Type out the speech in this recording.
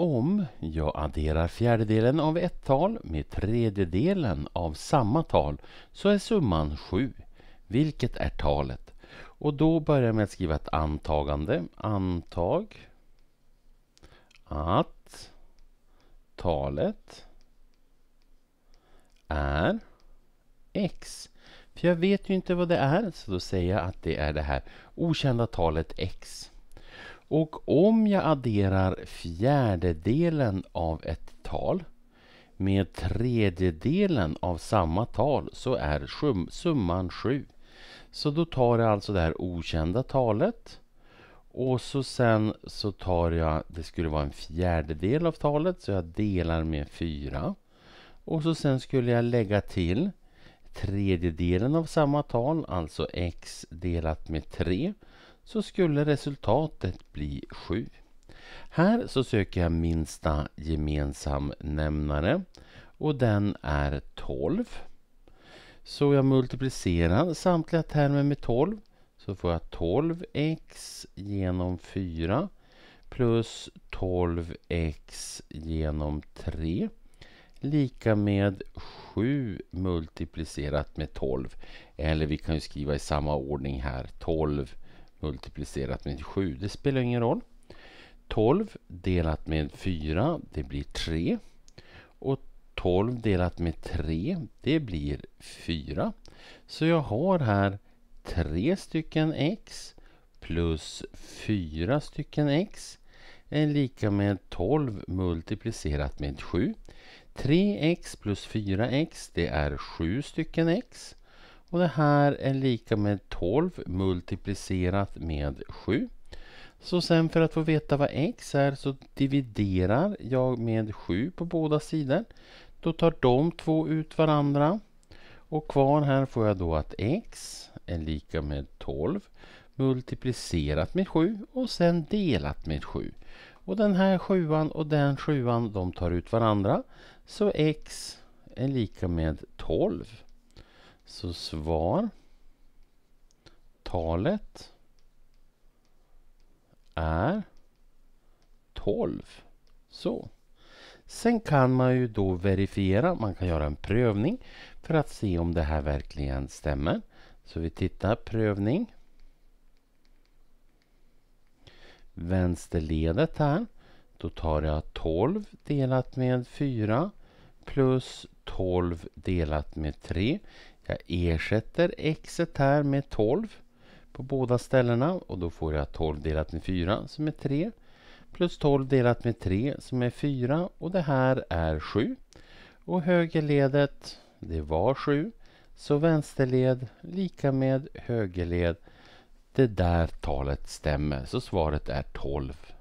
om jag adderar fjärdedelen av ett tal med tredjedelen av samma tal så är summan 7. Vilket är talet? Och då börjar jag med att skriva ett antagande. Antag att talet är x. För jag vet ju inte vad det är, så då säger jag att det är det här okända talet x. Och om jag adderar fjärdedelen av ett tal med tredjedelen av samma tal så är summan 7. Så då tar jag alltså det här okända talet och så sen så tar jag, det skulle vara en fjärdedel av talet, så jag delar med 4. Och så sen skulle jag lägga till tredjedelen av samma tal, alltså x delat med 3 så skulle resultatet bli 7. Här så söker jag minsta gemensam nämnare och den är 12. Så jag multiplicerar samtliga termer med 12. Så får jag 12x genom 4 plus 12x genom 3 lika med 7 multiplicerat med 12. Eller vi kan ju skriva i samma ordning här. 12 multiplicerat med 7, det spelar ingen roll. 12 delat med 4, det blir 3. Och 12 delat med 3, det blir 4. Så jag har här 3 stycken x plus 4 stycken x är lika med 12 multiplicerat med 7. 3x plus 4x det är 7 stycken x. Och det här är lika med 12 multiplicerat med 7. Så sen för att få veta vad x är så dividerar jag med 7 på båda sidor. Då tar de två ut varandra. Och kvar här får jag då att x är lika med 12 multiplicerat med 7 och sen delat med 7. Och den här sjuan och den sjuan de tar ut varandra. Så x är lika med 12 så svar talet är 12. Så. Sen kan man ju då verifiera, man kan göra en prövning för att se om det här verkligen stämmer. Så vi tittar prövning. Vänsterledet här. Då tar jag 12 delat med 4 plus 12 delat med 3 jag ersätter x här med 12 på båda ställena och då får jag 12 delat med 4 som är 3 plus 12 delat med 3 som är 4 och det här är 7. Och högerledet, det var 7. Så vänsterled lika med högerled. Det där talet stämmer, så svaret är 12.